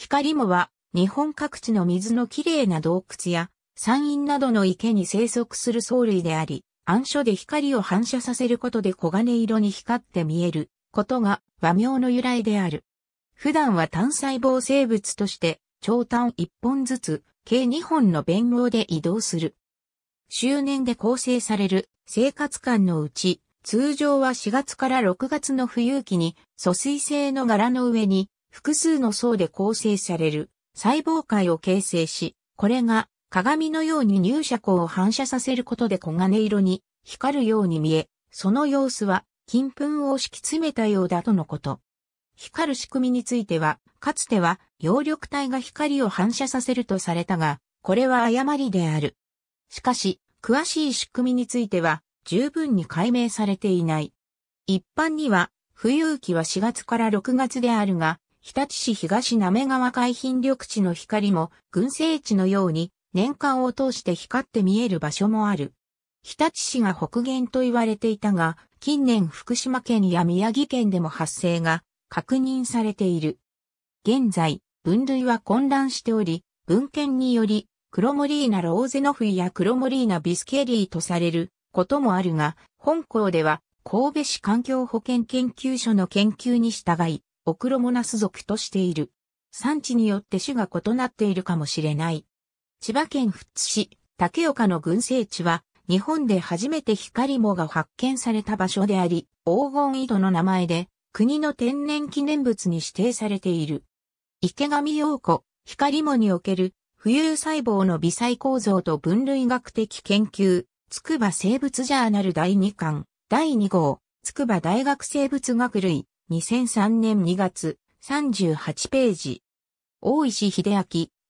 光もは、日本各地の水のきれいな洞窟や、山陰などの池に生息する藻類であり、暗所で光を反射させることで黄金色に光って見えることが和名の由来である。普段は単細胞生物として長短1本ずつ計2本の弁合で移動する。周年で構成される生活感のうち、通常は4月から6月の冬季期に疎水性の柄の上に複数の層で構成される細胞界を形成し、これが鏡のように入射光を反射させることで黄金色に光るように見え、その様子は金粉を敷き詰めたようだとのこと。光る仕組みについては、かつては葉緑体が光を反射させるとされたが、これは誤りである。しかし、詳しい仕組みについては、十分に解明されていない。一般には、浮遊期は4月から6月であるが、日立市東滑川海浜緑地の光も、群生地のように、年間を通して光って見える場所もある。日立市が北限と言われていたが、近年福島県や宮城県でも発生が確認されている。現在、分類は混乱しており、文献により、クロモリーナローゼノフィやクロモリーナビスケリーとされることもあるが、本校では神戸市環境保健研究所の研究に従い、オクロモナス属としている。産地によって種が異なっているかもしれない。千葉県富津市、竹岡の群生地は、日本で初めて光藻が発見された場所であり、黄金井戸の名前で、国の天然記念物に指定されている。池上陽子、光藻における、浮遊細胞の微細構造と分類学的研究、筑波生物ジャーナル第2巻、第2号、筑波大学生物学類、2003年2月、38ページ。大石秀明、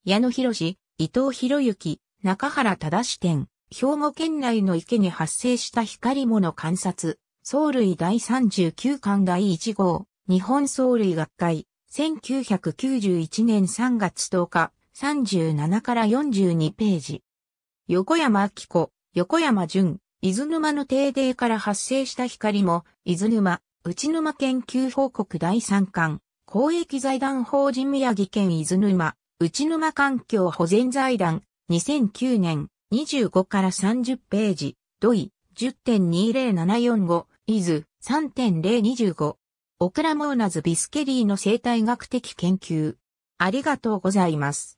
矢野博士、伊藤博之、中原忠店、兵庫県内の池に発生した光物観察、藻類第39巻第1号、日本藻類学会、1991年3月10日、37から42ページ。横山明子、横山淳、伊豆沼の定例から発生した光も、伊豆沼、内沼研究報告第3巻、公益財団法人宮城県伊豆沼、内沼環境保全財団、2009年、25から30ページ、土井、10.20745、伊豆、3.025。オクラモーナズ・ビスケリーの生態学的研究。ありがとうございます。